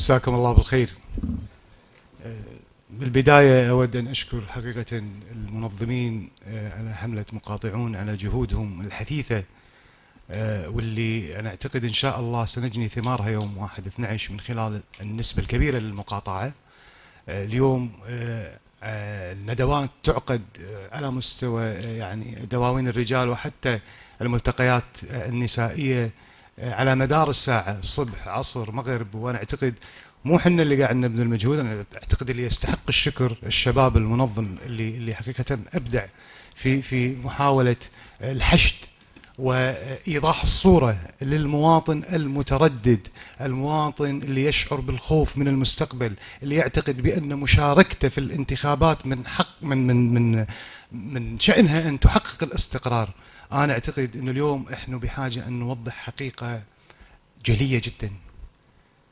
مساكم الله بالخير آه، بالبداية أود أن أشكر حقيقة المنظمين آه، على حملة مقاطعون على جهودهم الحثيثة آه، واللي أنا أعتقد إن شاء الله سنجني ثمارها يوم 1 12 من خلال النسبة الكبيرة للمقاطعة اليوم الندوات تعقد على مستوى يعني دواوين الرجال وحتى الملتقيات النسائية على مدار الساعه صبح عصر مغرب وانا اعتقد مو حنا اللي قاعد نبذل المجهود انا اعتقد اللي يستحق الشكر الشباب المنظم اللي اللي حقيقه ابدع في في محاوله الحشد وايضاح الصوره للمواطن المتردد، المواطن اللي يشعر بالخوف من المستقبل، اللي يعتقد بان مشاركته في الانتخابات من حق من من من من شانها ان تحقق الاستقرار. انا اعتقد انه اليوم احنا بحاجه ان نوضح حقيقه جليه جدا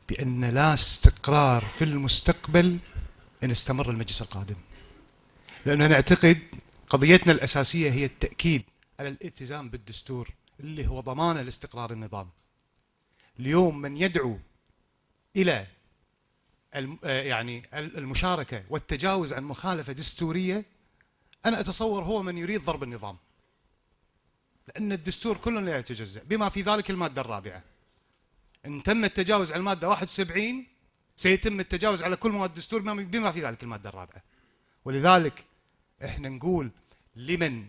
بان لا استقرار في المستقبل ان استمر المجلس القادم. لانه انا اعتقد قضيتنا الاساسيه هي التاكيد على الالتزام بالدستور اللي هو ضمان الاستقرار النظام. اليوم من يدعو الى آه، يعني المشاركه والتجاوز عن مخالفه دستوريه انا اتصور هو من يريد ضرب النظام. لأن الدستور كله لا يتجزأ بما في ذلك المادة الرابعة إن تم التجاوز على المادة 71 سيتم التجاوز على كل مواد الدستور بما في ذلك المادة الرابعة ولذلك إحنا نقول لمن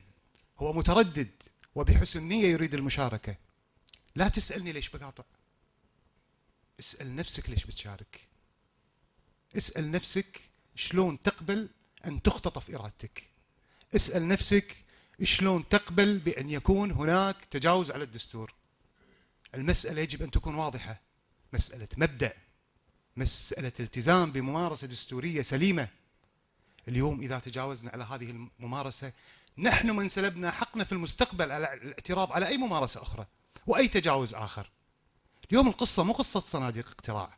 هو متردد وبحسن نية يريد المشاركة لا تسألني ليش بقاطع اسأل نفسك ليش بتشارك اسأل نفسك شلون تقبل أن تختطف إرادتك اسأل نفسك شلون تقبل بأن يكون هناك تجاوز على الدستور المسألة يجب أن تكون واضحة مسألة مبدأ مسألة التزام بممارسة دستورية سليمة اليوم إذا تجاوزنا على هذه الممارسة نحن من سلبنا حقنا في المستقبل على الاعتراض على أي ممارسة أخرى وأي تجاوز آخر اليوم القصة مو قصة صناديق اقتراع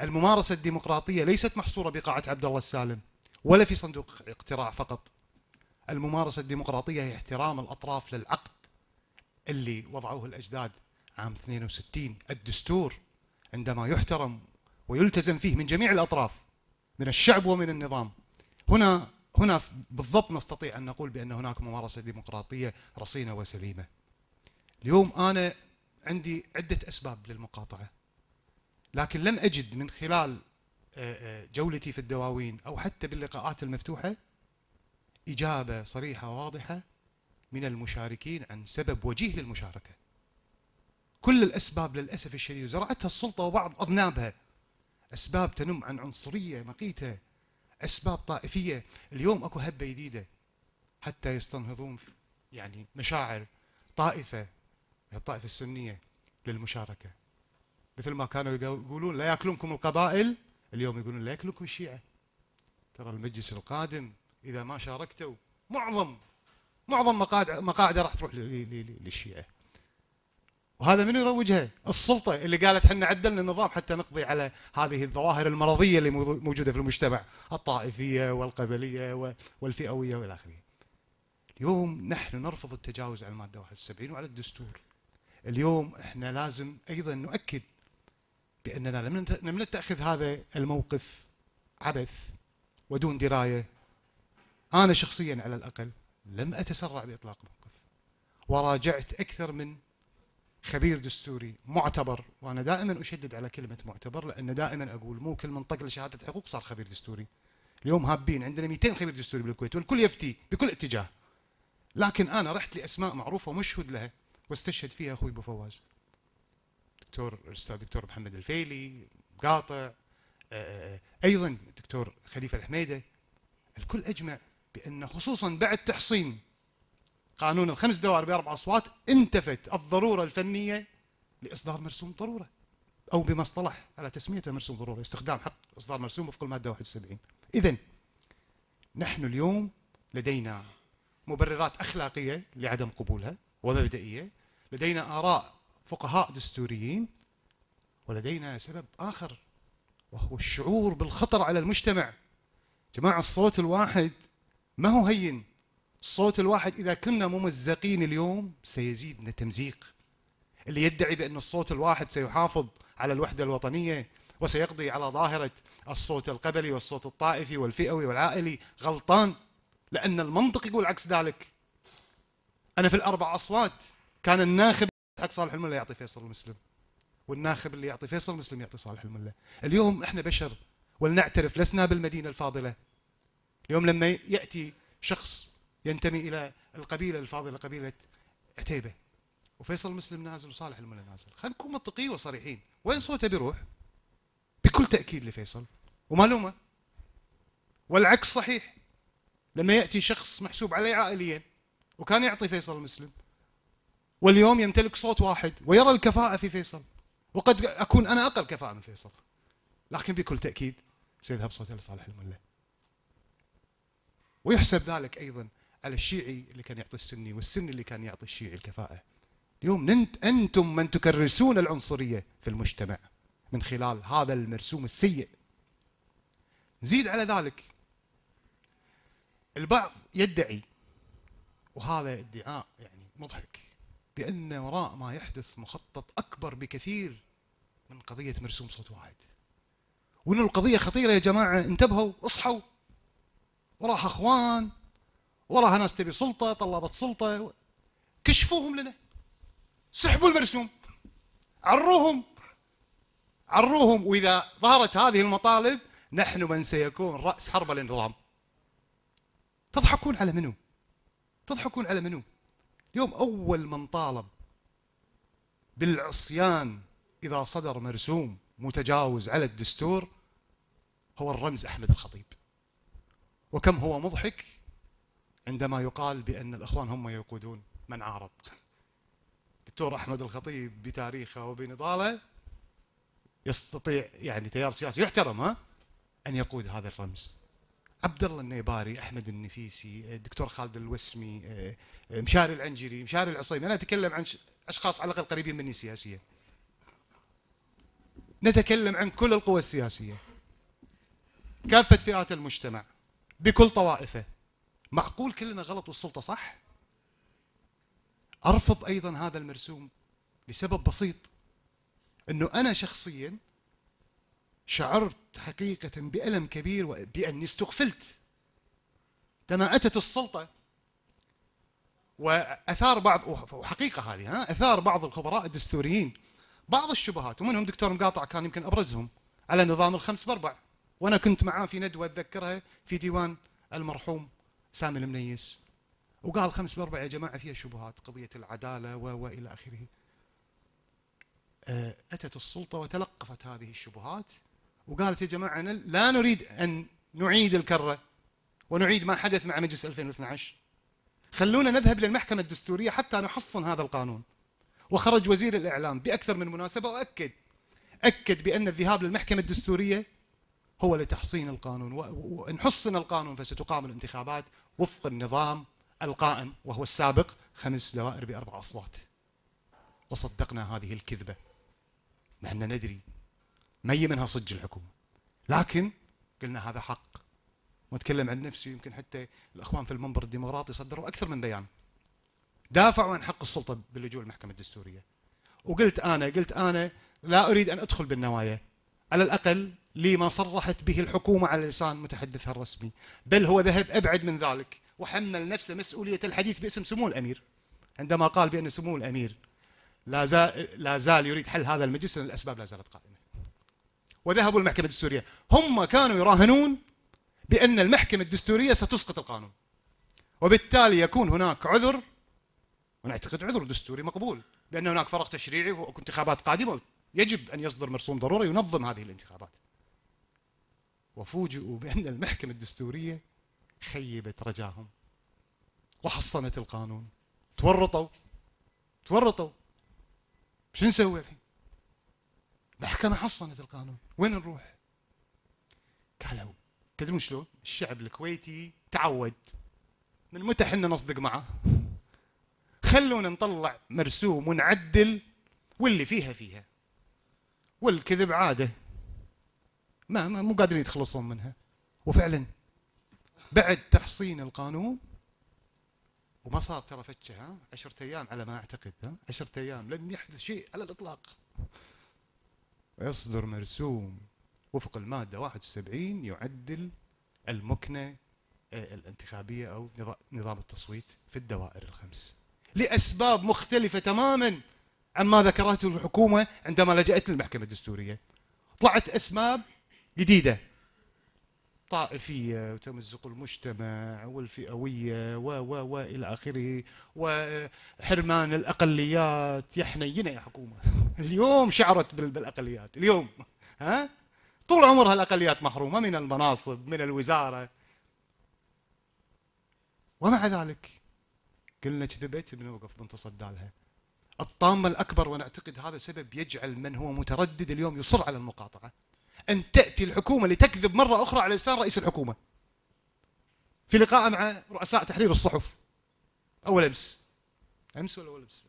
الممارسة الديمقراطية ليست محصورة بقاعة عبد الله السالم ولا في صندوق اقتراع فقط الممارسة الديمقراطية هي احترام الأطراف للعقد اللي وضعوه الأجداد عام 62 الدستور عندما يحترم ويلتزم فيه من جميع الأطراف من الشعب ومن النظام هنا هنا بالضبط نستطيع أن نقول بأن هناك ممارسة ديمقراطية رصينة وسليمة اليوم أنا عندي عدة أسباب للمقاطعة لكن لم أجد من خلال آه، آه، جولتي في الدواوين أو حتى باللقاءات المفتوحة إجابة صريحة واضحة من المشاركين عن سبب وجيه للمشاركة كل الأسباب للأسف الشديد زرعتها السلطة وبعض أذنابها أسباب تنم عن عنصرية مقيتة أسباب طائفية اليوم أكو هبة جديدة حتى يستنهضون يعني مشاعر طائفة الطائفة السنية للمشاركة مثل ما كانوا يقولون لا ياكلونكم القبائل اليوم يقولون لا ياكلونكم الشيعة ترى المجلس القادم إذا ما شاركته معظم معظم مقاعد مقاعده راح تروح للشيعة وهذا من يروجها السلطة اللي قالت احنا عدلنا النظام حتى نقضي على هذه الظواهر المرضية اللي موجودة في المجتمع الطائفية والقبلية والفئوية والى آخره اليوم نحن نرفض التجاوز على المادة 71 وعلى الدستور اليوم احنا لازم ايضا نؤكد باننا لم نتخذ هذا الموقف عبث ودون درايه أنا شخصيا على الأقل لم أتسرع بإطلاق موقف وراجعت أكثر من خبير دستوري معتبر وأنا دائما أشدد على كلمة معتبر لأن دائما أقول مو كل من طق لشهادة حقوق صار خبير دستوري اليوم هابين عندنا 200 خبير دستوري بالكويت والكل يفتي بكل اتجاه لكن أنا رحت لأسماء معروفة ومشهود لها واستشهد فيها أخوي أبو فواز دكتور الأستاذ دكتور محمد الفيلي قاطع أيضا دكتور خليفة الحميدة الكل أجمع بأن خصوصا بعد تحصين قانون الخمس دوائر بأربع أصوات انتفت الضرورة الفنية لإصدار مرسوم ضرورة أو بمصطلح على تسميته مرسوم ضرورة استخدام حق إصدار مرسوم وفق المادة 71 إذا نحن اليوم لدينا مبررات أخلاقية لعدم قبولها ومبدئية لدينا آراء فقهاء دستوريين ولدينا سبب آخر وهو الشعور بالخطر على المجتمع جماعة الصوت الواحد ما هو هين الصوت الواحد إذا كنا ممزقين اليوم سيزيدنا تمزيق اللي يدعي بأن الصوت الواحد سيحافظ على الوحدة الوطنية وسيقضي على ظاهرة الصوت القبلي والصوت الطائفي والفئوي والعائلي غلطان لأن المنطق يقول عكس ذلك أنا في الأربع أصوات كان الناخب حق صالح الملا يعطي فيصل المسلم والناخب اللي يعطي فيصل المسلم يعطي صالح الملا اليوم احنا بشر ولنعترف لسنا بالمدينة الفاضلة اليوم لما يأتي شخص ينتمي إلى القبيلة الفاضلة قبيلة عتيبة وفيصل مسلم نازل وصالح الملا نازل خلينا نكون منطقيين وصريحين وين صوته بيروح بكل تأكيد لفيصل ومعلومة والعكس صحيح لما يأتي شخص محسوب عليه عائليا وكان يعطي فيصل المسلم واليوم يمتلك صوت واحد ويرى الكفاءة في فيصل وقد أكون أنا أقل كفاءة من فيصل لكن بكل تأكيد سيذهب صوته لصالح الملا ويحسب ذلك أيضا على الشيعي اللي كان يعطي السني والسني اللي كان يعطي الشيعي الكفاءة اليوم أنتم من تكرسون العنصرية في المجتمع من خلال هذا المرسوم السيء زيد على ذلك البعض يدعي وهذا ادعاء يعني مضحك بأن وراء ما يحدث مخطط أكبر بكثير من قضية مرسوم صوت واحد وأن القضية خطيرة يا جماعة انتبهوا اصحوا وراها اخوان وراها ناس تبي سلطه طلبت سلطه كشفوهم لنا سحبوا المرسوم عروهم عروهم واذا ظهرت هذه المطالب نحن من سيكون راس حرب الانتظام تضحكون على منو تضحكون على منو اليوم اول من طالب بالعصيان اذا صدر مرسوم متجاوز على الدستور هو الرمز احمد الخطيب وكم هو مضحك عندما يقال بأن الأخوان هم يقودون من عارض دكتور أحمد الخطيب بتاريخه وبنضاله يستطيع يعني تيار سياسي يحترم ها أن يقود هذا الرمز عبد الله النيباري احمد النفيسي الدكتور خالد الوسمي آه، آه، مشاري العنجري مشاري العصيمي انا اتكلم عن اشخاص على الاقل قريبين مني سياسيا نتكلم عن كل القوى السياسيه كافه فئات المجتمع بكل طوائفه معقول كلنا غلط والسلطه صح ارفض ايضا هذا المرسوم لسبب بسيط انه انا شخصيا شعرت حقيقه بالم كبير باني استغفلت لما اتت السلطه واثار بعض وحقيقه هذه ها اثار بعض الخبراء الدستوريين بعض الشبهات ومنهم دكتور مقاطع كان يمكن ابرزهم على نظام الخمس باربع وانا كنت معاه في ندوه اتذكرها في ديوان المرحوم سامي المنيس وقال خمس باربع يا جماعه فيها شبهات قضيه العداله والى اخره. آه، اتت السلطه وتلقفت هذه الشبهات وقالت يا جماعه لا نريد ان نعيد الكره ونعيد ما حدث مع مجلس 2012 خلونا نذهب للمحكمه الدستوريه حتى نحصن هذا القانون. وخرج وزير الاعلام باكثر من مناسبه واكد اكد بان الذهاب للمحكمه الدستوريه هو لتحصين القانون وإن حصن القانون فستقام الانتخابات وفق النظام القائم وهو السابق خمس دوائر بأربع أصوات وصدقنا هذه الكذبة نحن أننا ندري هي منها صج الحكومة لكن قلنا هذا حق وأتكلم عن نفسي يمكن حتى الأخوان في المنبر الديمقراطي صدروا أكثر من بيان دافعوا عن حق السلطة باللجوء للمحكمة الدستورية وقلت أنا قلت أنا لا أريد أن أدخل بالنوايا على الأقل لما صرحت به الحكومة على لسان متحدثها الرسمي بل هو ذهب أبعد من ذلك وحمل نفسه مسؤولية الحديث باسم سمو الأمير عندما قال بأن سمو الأمير لا زال, لا زال يريد حل هذا المجلس لأن الأسباب لا زالت قائمة وذهبوا المحكمة الدستورية هم كانوا يراهنون بأن المحكمة الدستورية ستسقط القانون وبالتالي يكون هناك عذر ونعتقد عذر دستوري مقبول بأن هناك فرق تشريعي وانتخابات قادمة يجب أن يصدر مرسوم ضروري ينظم هذه الانتخابات وفوجئوا بأن المحكمة الدستورية خيبت رجاهم وحصنت القانون تورطوا تورطوا شو نسوي الحين؟ محكمة حصنت القانون وين نروح؟ قالوا تدرون شلون؟ الشعب الكويتي تعود من متى احنا نصدق معه؟ خلونا نطلع مرسوم ونعدل واللي فيها فيها والكذب عاده ما مو قادرين يتخلصون منها وفعلا بعد تحصين القانون وما صار ترى فتشه ها 10 ايام على ما اعتقد ها 10 ايام لم يحدث شيء على الاطلاق ويصدر مرسوم وفق الماده 71 يعدل المكنه آه، الانتخابيه او نظام التصويت في الدوائر الخمس لاسباب مختلفه تماما عما ذكرته الحكومة عندما لجأت للمحكمة الدستورية طلعت أسباب جديدة طائفية وتمزق المجتمع والفئوية و و و إلى آخره وحرمان الأقليات يا حنينة يا حكومة اليوم شعرت بالأقليات اليوم ها طول عمرها الأقليات محرومة من المناصب من الوزارة ومع ذلك قلنا كذبت بنوقف بنتصدى لها الطامة الأكبر وأنا أعتقد هذا سبب يجعل من هو متردد اليوم يصر على المقاطعة أن تأتي الحكومة لتكذب مرة أخرى على لسان رئيس الحكومة في لقاء مع رؤساء تحرير الصحف أول أمس أمس ولا أول أمس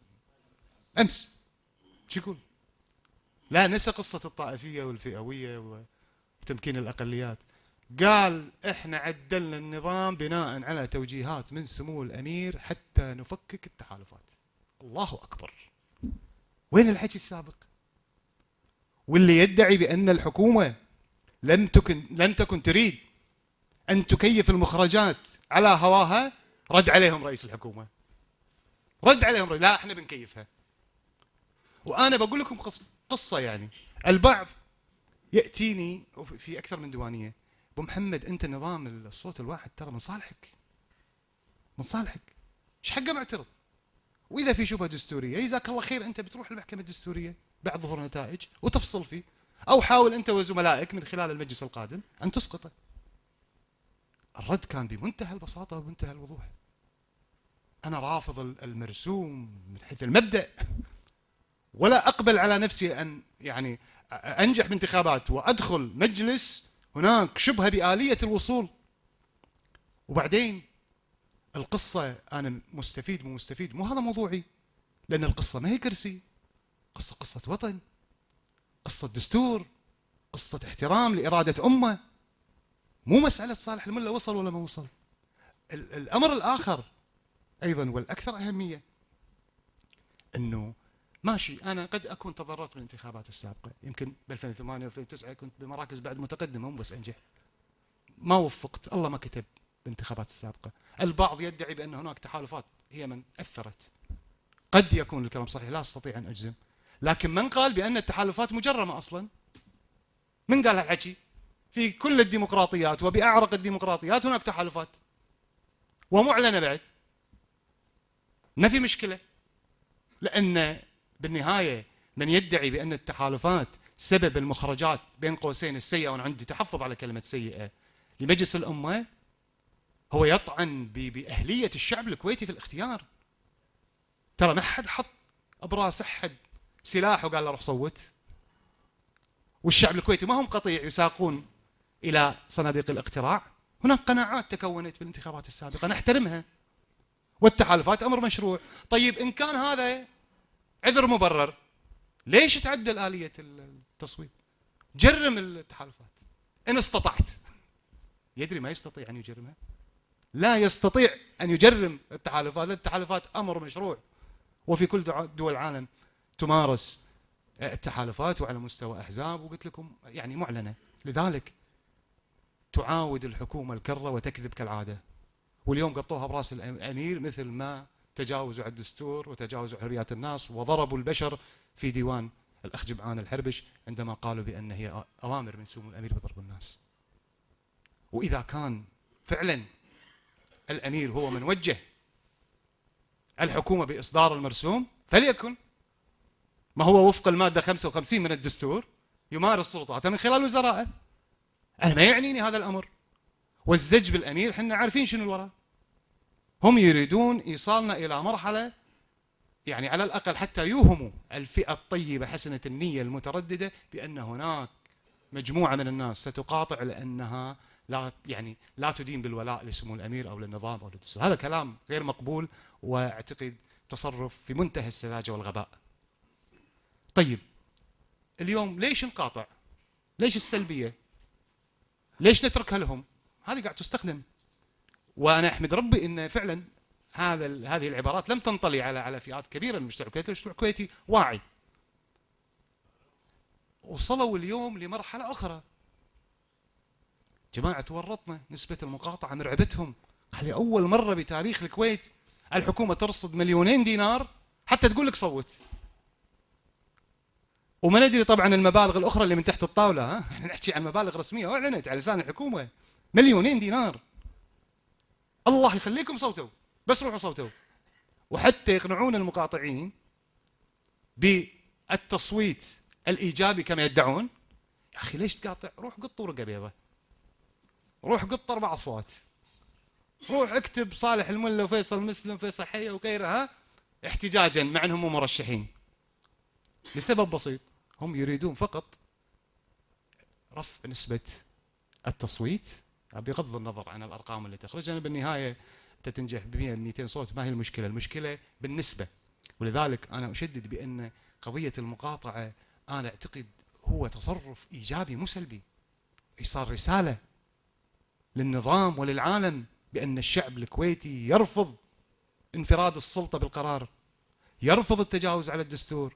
أمس شو يقول لا نسى قصة الطائفية والفئوية وتمكين الأقليات قال احنا عدلنا النظام بناء على توجيهات من سمو الامير حتى نفكك التحالفات الله أكبر وين الحكي السابق واللي يدعي بأن الحكومة لم تكن لم تكن تريد أن تكيف المخرجات على هواها رد عليهم رئيس الحكومة رد عليهم رئيس. لا احنا بنكيفها وأنا بقول لكم قصة يعني البعض يأتيني في أكثر من ديوانية أبو محمد أنت نظام الصوت الواحد ترى من صالحك من صالحك ايش حقه معترض واذا في شبهه دستوريه جزاك الله خير انت بتروح المحكمه الدستوريه بعد ظهور نتائج وتفصل فيه او حاول انت وزملائك من خلال المجلس القادم ان تسقطه الرد كان بمنتهى البساطه وبمنتهى الوضوح انا رافض المرسوم من حيث المبدا ولا اقبل على نفسي ان يعني انجح بانتخابات وادخل مجلس هناك شبهه باليه الوصول وبعدين القصة أنا مستفيد مو مستفيد مو هذا موضوعي لأن القصة ما هي كرسي قصة قصة وطن قصة دستور قصة احترام لإرادة أمة مو مسألة صالح الملة وصل ولا ما وصل الأمر الآخر أيضا والأكثر أهمية أنه ماشي أنا قد أكون تضررت من الانتخابات السابقة يمكن ب 2008 2009 كنت بمراكز بعد متقدمة مو بس أنجح ما وفقت الله ما كتب بالانتخابات السابقة البعض يدعي بأن هناك تحالفات هي من أثرت قد يكون الكلام صحيح لا أستطيع أن أجزم لكن من قال بأن التحالفات مجرمة أصلا من قال هالحكي في كل الديمقراطيات وبأعرق الديمقراطيات هناك تحالفات ومعلنة بعد ما في مشكلة لأن بالنهاية من يدعي بأن التحالفات سبب المخرجات بين قوسين السيئة وأنا عندي تحفظ على كلمة سيئة لمجلس الأمة هو يطعن باهليه الشعب الكويتي في الاختيار ترى ما حد حط أبراس احد سلاح وقال له روح صوت والشعب الكويتي ما هم قطيع يساقون الى صناديق الاقتراع هناك قناعات تكونت بالانتخابات السابقه نحترمها والتحالفات امر مشروع طيب ان كان هذا عذر مبرر ليش تعدل اليه التصويت جرم التحالفات ان استطعت يدري ما يستطيع ان يجرمها لا يستطيع أن يجرم التحالفات التحالفات أمر مشروع وفي كل دول العالم تمارس التحالفات وعلى مستوى أحزاب وقلت لكم يعني معلنة لذلك تعاود الحكومة الكرة وتكذب كالعادة واليوم قطوها براس الأمير مثل ما تجاوزوا على الدستور وتجاوزوا حريات الناس وضربوا البشر في ديوان الأخ جبعان الحربش عندما قالوا بأن هي أوامر من سمو الأمير بضرب الناس وإذا كان فعلا الأمير هو من وجه الحكومة بإصدار المرسوم فليكن ما هو وفق المادة 55 من الدستور يمارس سلطاته من خلال وزرائه أنا ما يعنيني هذا الأمر والزج بالأمير حنا عارفين شنو الوراء هم يريدون إيصالنا إلى مرحلة يعني على الأقل حتى يوهموا الفئة الطيبة حسنة النية المترددة بأن هناك مجموعة من الناس ستقاطع لأنها لا يعني لا تدين بالولاء لسمو الامير او للنظام او للدستور، هذا كلام غير مقبول واعتقد تصرف في منتهى السذاجه والغباء. طيب اليوم ليش نقاطع؟ ليش السلبيه؟ ليش نتركها لهم؟ هذه قاعد تستخدم. وانا احمد ربي ان فعلا هذا هذه العبارات لم تنطلي على على فئات كبيره من المجتمع الكويتي، المجتمع الكويتي واعي. وصلوا اليوم لمرحله اخرى جماعة تورطنا نسبة المقاطعة مرعبتهم قال لي أول مرة بتاريخ الكويت الحكومة ترصد مليونين دينار حتى تقول لك صوت وما ندري طبعا المبالغ الأخرى اللي من تحت الطاولة ها نحكي عن مبالغ رسمية أعلنت على لسان الحكومة مليونين دينار الله يخليكم صوتوا بس روحوا صوتوا وحتى يقنعون المقاطعين بالتصويت الإيجابي كما يدعون يا أخي ليش تقاطع روح قط ورقة بيضة روح قط اربع اصوات روح اكتب صالح الملا وفيصل مسلم فيصل حيه وغيرها احتجاجا مع انهم مو مرشحين لسبب بسيط هم يريدون فقط رفع نسبه التصويت بغض النظر عن الارقام اللي تخرجها بالنهايه انت تنجح ب 100 200 صوت ما هي المشكله المشكله بالنسبه ولذلك انا اشدد بان قضيه المقاطعه انا اعتقد هو تصرف ايجابي مو سلبي صار رساله للنظام وللعالم بأن الشعب الكويتي يرفض انفراد السلطة بالقرار يرفض التجاوز على الدستور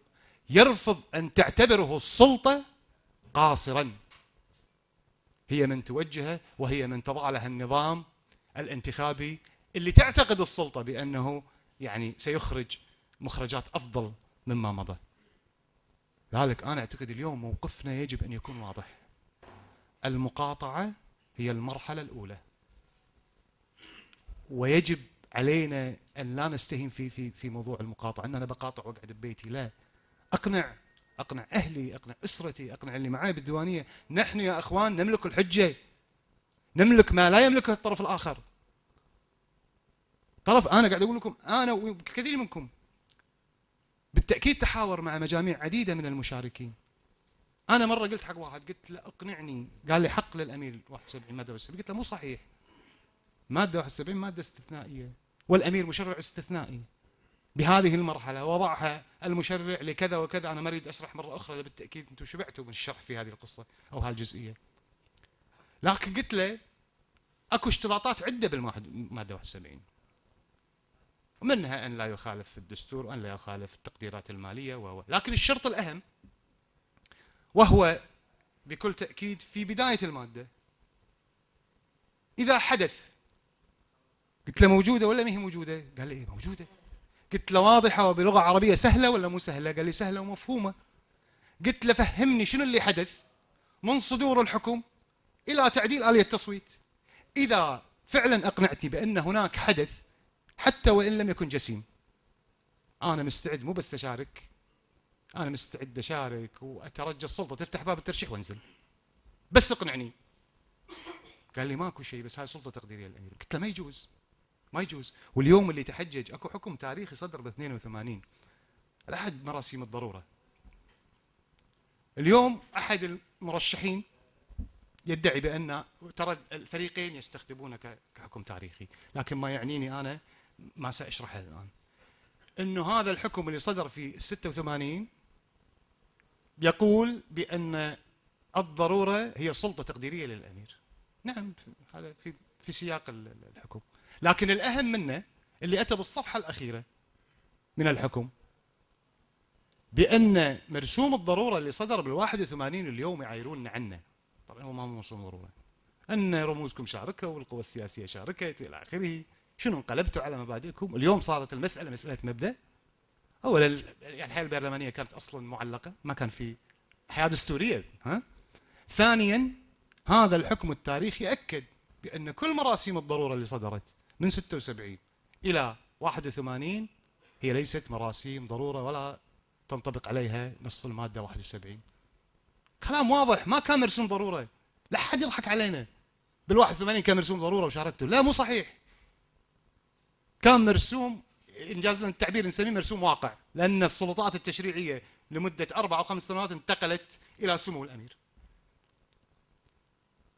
يرفض أن تعتبره السلطة قاصرا هي من توجهه وهي من تضع لها النظام الانتخابي اللي تعتقد السلطة بأنه يعني سيخرج مخرجات أفضل مما مضى لذلك أنا أعتقد اليوم موقفنا يجب أن يكون واضح المقاطعة هي المرحلة الأولى ويجب علينا أن لا نستهين في في في موضوع المقاطعة أن أنا بقاطع وأقعد ببيتي لا أقنع أقنع أهلي أقنع أسرتي أقنع اللي معاي بالديوانية نحن يا أخوان نملك الحجة نملك ما لا يملكه الطرف الآخر طرف أنا قاعد أقول لكم أنا وكثير منكم بالتأكيد تحاور مع مجاميع عديدة من المشاركين انا مره قلت حق واحد قلت له اقنعني قال لي حق للامير 71 ماده 71 قلت له مو صحيح ماده 71 ماده استثنائيه والامير مشرع استثنائي بهذه المرحله وضعها المشرع لكذا وكذا انا ما اريد اشرح مره اخرى بالتاكيد انتم شبعتوا من الشرح في هذه القصه او هالجزئيه لكن قلت له اكو اشتراطات عده بالماده 71 منها ان لا يخالف الدستور وان لا يخالف التقديرات الماليه و لكن الشرط الاهم وهو بكل تأكيد في بداية المادة إذا حدث قلت له موجودة ولا ما هي موجودة؟ قال لي إيه موجودة قلت له واضحة وبلغة عربية سهلة ولا مو سهلة؟ قال لي سهلة ومفهومة قلت له فهمني شنو اللي حدث من صدور الحكم إلى تعديل آلية التصويت إذا فعلا أقنعتني بأن هناك حدث حتى وإن لم يكن جسيم أنا مستعد مو بس أشارك انا مستعد اشارك واترجى السلطه تفتح باب الترشيح وانزل بس اقنعني قال لي ماكو شيء بس هاي سلطه تقديريه للامير قلت له ما يجوز ما يجوز واليوم اللي تحجج اكو حكم تاريخي صدر ب 82 على مراسيم الضروره اليوم احد المرشحين يدعي بان ترى الفريقين يستخدمونه كحكم تاريخي لكن ما يعنيني انا ما ساشرحه الان انه هذا الحكم اللي صدر في 86 يقول بأن الضرورة هي سلطة تقديرية للأمير نعم هذا في في سياق الحكم لكن الأهم منه اللي أتى بالصفحة الأخيرة من الحكم بأن مرسوم الضرورة اللي صدر بال81 اليوم يعايروننا عنه طبعا هو ما هو مرسوم ضرورة أن رموزكم شاركة والقوى السياسية شاركت إلى آخره شنو انقلبتوا على مبادئكم اليوم صارت المسألة مسألة مبدأ اولا يعني الحياه البرلمانيه كانت اصلا معلقه ما كان في حياه دستوريه ها ثانيا هذا الحكم التاريخي اكد بان كل مراسيم الضروره اللي صدرت من 76 الى 81 هي ليست مراسيم ضروره ولا تنطبق عليها نص الماده 71 كلام واضح ما كان مرسوم ضروره لا حد يضحك علينا بال 81 كان مرسوم ضروره وشاركته لا مو صحيح كان مرسوم انجاز لنا التعبير نسميه مرسوم واقع لان السلطات التشريعيه لمده اربع او خمس سنوات انتقلت الى سمو الامير.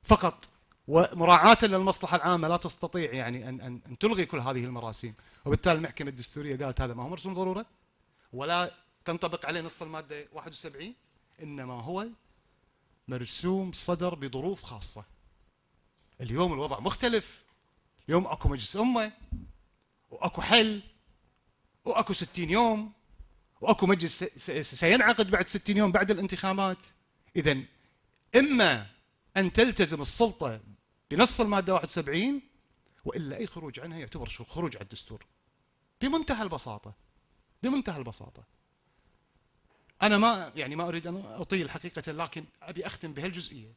فقط ومراعاة للمصلحة العامة لا تستطيع يعني أن, أن, أن تلغي كل هذه المراسيم وبالتالي المحكمة الدستورية قالت هذا ما هو مرسوم ضرورة ولا تنطبق عليه نص المادة 71 إنما هو مرسوم صدر بظروف خاصة اليوم الوضع مختلف اليوم أكو مجلس أمة وأكو حل واكو 60 يوم واكو مجلس سينعقد بعد 60 يوم بعد الانتخابات اذا اما ان تلتزم السلطه بنص الماده 71 والا اي خروج عنها يعتبر خروج على الدستور بمنتهى البساطه بمنتهى البساطه انا ما يعني ما اريد ان اطيل حقيقه لكن ابي اختم بهالجزئيه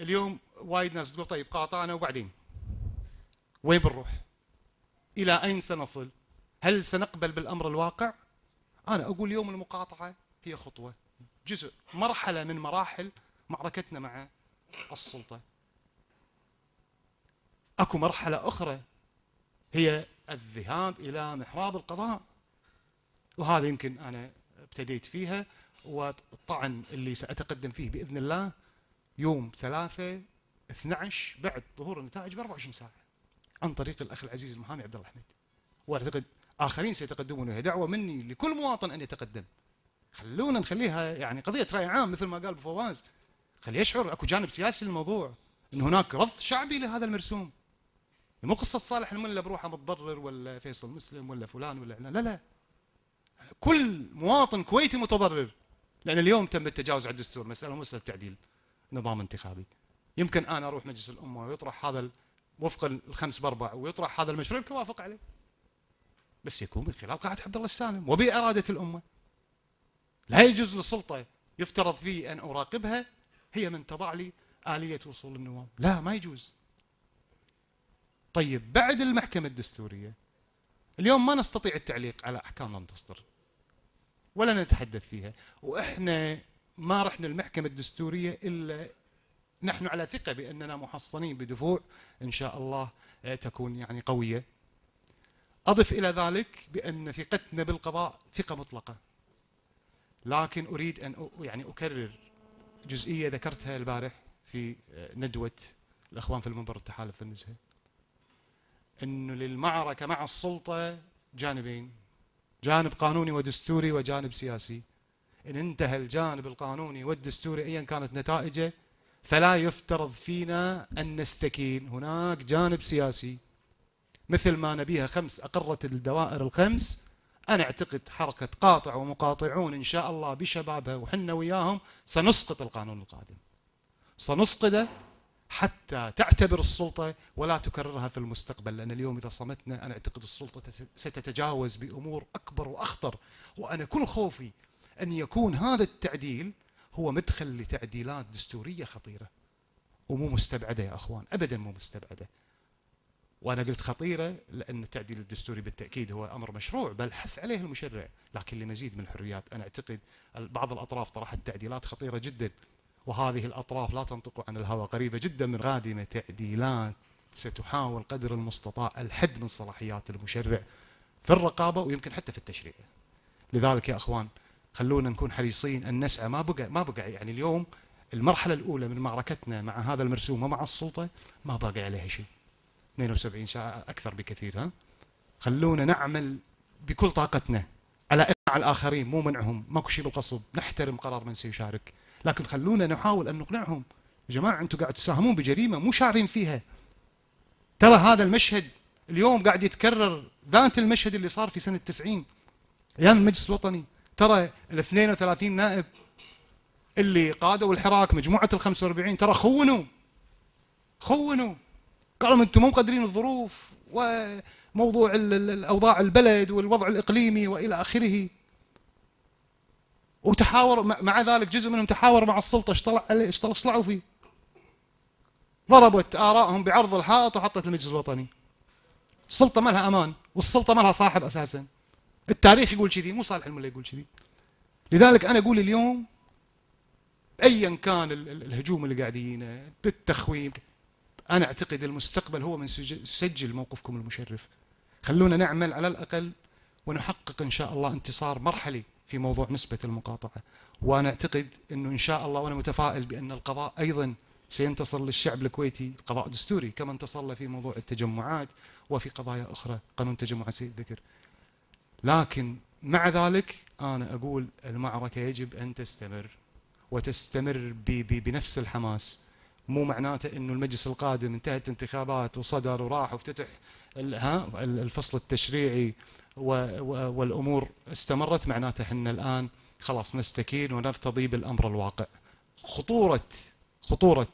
اليوم وايد ناس تقول طيب قاطعنا وبعدين وين بنروح؟ إلى أين سنصل؟ هل سنقبل بالأمر الواقع؟ أنا أقول يوم المقاطعة هي خطوة جزء مرحلة من مراحل معركتنا مع السلطة أكو مرحلة أخرى هي الذهاب إلى محراب القضاء وهذا يمكن أنا ابتديت فيها والطعن اللي سأتقدم فيه بإذن الله يوم 3 12 بعد ظهور النتائج ب 24 ساعة عن طريق الأخ العزيز المحامي عبد الله الرحمن وأعتقد آخرين سيتقدمون وهي دعوة مني لكل مواطن أن يتقدم خلونا نخليها يعني قضية رأي عام مثل ما قال أبو فواز خليه يشعر أكو جانب سياسي للموضوع أن هناك رفض شعبي لهذا المرسوم مو قصة صالح الملا بروحه متضرر ولا فيصل مسلم ولا فلان ولا لا لا كل مواطن كويتي متضرر لأن اليوم تم التجاوز على الدستور مسألة مسألة تعديل نظام انتخابي يمكن أنا أروح مجلس الأمة ويطرح هذا وفقا الخمس باربع ويطرح هذا المشروع يمكن وافق عليه بس يكون من خلال قاعة عبد الله السالم وبإرادة الأمة لا يجوز للسلطة يفترض في أن أراقبها هي من تضع لي آلية وصول النواب لا ما يجوز طيب بعد المحكمة الدستورية اليوم ما نستطيع التعليق على أحكام لم تصدر ولا نتحدث فيها وإحنا ما رحنا المحكمة الدستورية إلا نحن على ثقة بأننا محصنين بدفوع إن شاء الله آه، تكون يعني قوية أضف إلى ذلك بأن ثقتنا بالقضاء ثقة مطلقة لكن أريد أن يعني أكرر جزئية ذكرتها البارح في آه، ندوة الإخوان في المنبر التحالف في النزهة أنه للمعركة مع السلطة جانبين جانب قانوني ودستوري وجانب سياسي إن انتهى الجانب القانوني والدستوري أيا كانت نتائجه فلا يفترض فينا أن نستكين هناك جانب سياسي مثل ما نبيها خمس أقرت الدوائر الخمس أنا أعتقد حركة قاطع ومقاطعون إن شاء الله بشبابها وحنا وياهم سنسقط القانون القادم سنسقطه حتى تعتبر السلطة ولا تكررها في المستقبل لأن اليوم إذا صمتنا أنا أعتقد السلطة ستتجاوز بأمور أكبر وأخطر وأنا كل خوفي أن يكون هذا التعديل هو مدخل لتعديلات دستورية خطيرة ومو مستبعدة يا أخوان أبدا مو مستبعدة وأنا قلت خطيرة لأن التعديل الدستوري بالتأكيد هو أمر مشروع بل حث عليه المشرع لكن لمزيد من الحريات أنا أعتقد بعض الأطراف طرحت تعديلات خطيرة جدا وهذه الأطراف لا تنطق عن الهوى قريبة جدا من قادمة تعديلات ستحاول قدر المستطاع الحد من صلاحيات المشرع في الرقابة ويمكن حتى في التشريع لذلك يا أخوان خلونا نكون حريصين ان نسعى ما بقى ما بقى يعني اليوم المرحله الاولى من معركتنا مع هذا المرسوم ومع السلطه ما باقي عليها شيء 72 ساعه اكثر بكثير ها خلونا نعمل بكل طاقتنا على اقناع الاخرين مو منعهم ماكو شيء بالغصب نحترم قرار من سيشارك لكن خلونا نحاول ان نقنعهم يا جماعه انتم قاعد تساهمون بجريمه مو شارين فيها ترى هذا المشهد اليوم قاعد يتكرر ذات المشهد اللي صار في سنه 90 ايام المجلس الوطني ترى ال 32 نائب اللي قادوا الحراك مجموعه ال 45 ترى خونوا خونوا قالوا انتم مو مقدرين الظروف وموضوع اوضاع البلد والوضع الاقليمي والى اخره وتحاور مع ذلك جزء منهم تحاور مع السلطه ايش طلع ايش طلعوا فيه؟ ضربت ارائهم بعرض الحائط وحطت المجلس الوطني. السلطه ما لها امان والسلطه ما لها صاحب اساسا. التاريخ يقول كذي مو صالح الملا يقول كذي لذلك انا اقول اليوم ايا كان الهجوم اللي قاعدين بالتخويم انا اعتقد المستقبل هو من سجل موقفكم المشرف خلونا نعمل على الاقل ونحقق ان شاء الله انتصار مرحلي في موضوع نسبه المقاطعه وانا اعتقد انه ان شاء الله وانا متفائل بان القضاء ايضا سينتصر للشعب الكويتي قضاء دستوري كما انتصر له في موضوع التجمعات وفي قضايا اخرى قانون التجمعات ذكر لكن مع ذلك أنا أقول المعركة يجب أن تستمر وتستمر بنفس الحماس مو معناته أنه المجلس القادم انتهت انتخابات وصدر وراح وافتتح الفصل التشريعي والأمور استمرت معناته احنا الآن خلاص نستكين ونرتضي بالأمر الواقع خطورة خطورة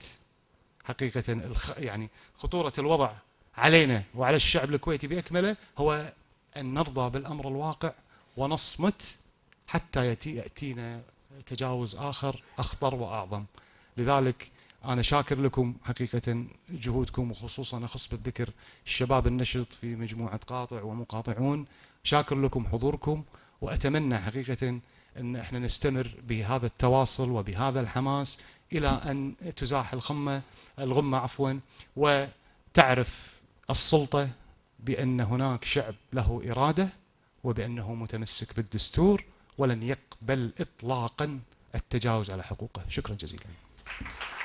حقيقة يعني خطورة الوضع علينا وعلى الشعب الكويتي بأكمله هو أن نرضى بالأمر الواقع ونصمت حتى يأتي يأتينا تجاوز آخر أخطر وأعظم لذلك أنا شاكر لكم حقيقة جهودكم وخصوصا أخص بالذكر الشباب النشط في مجموعة قاطع ومقاطعون شاكر لكم حضوركم وأتمنى حقيقة أن احنا نستمر بهذا التواصل وبهذا الحماس إلى أن تزاح الخمة الغمة عفوا وتعرف السلطة بأن هناك شعب له إرادة وبأنه متمسك بالدستور ولن يقبل إطلاقا التجاوز على حقوقه شكرا جزيلا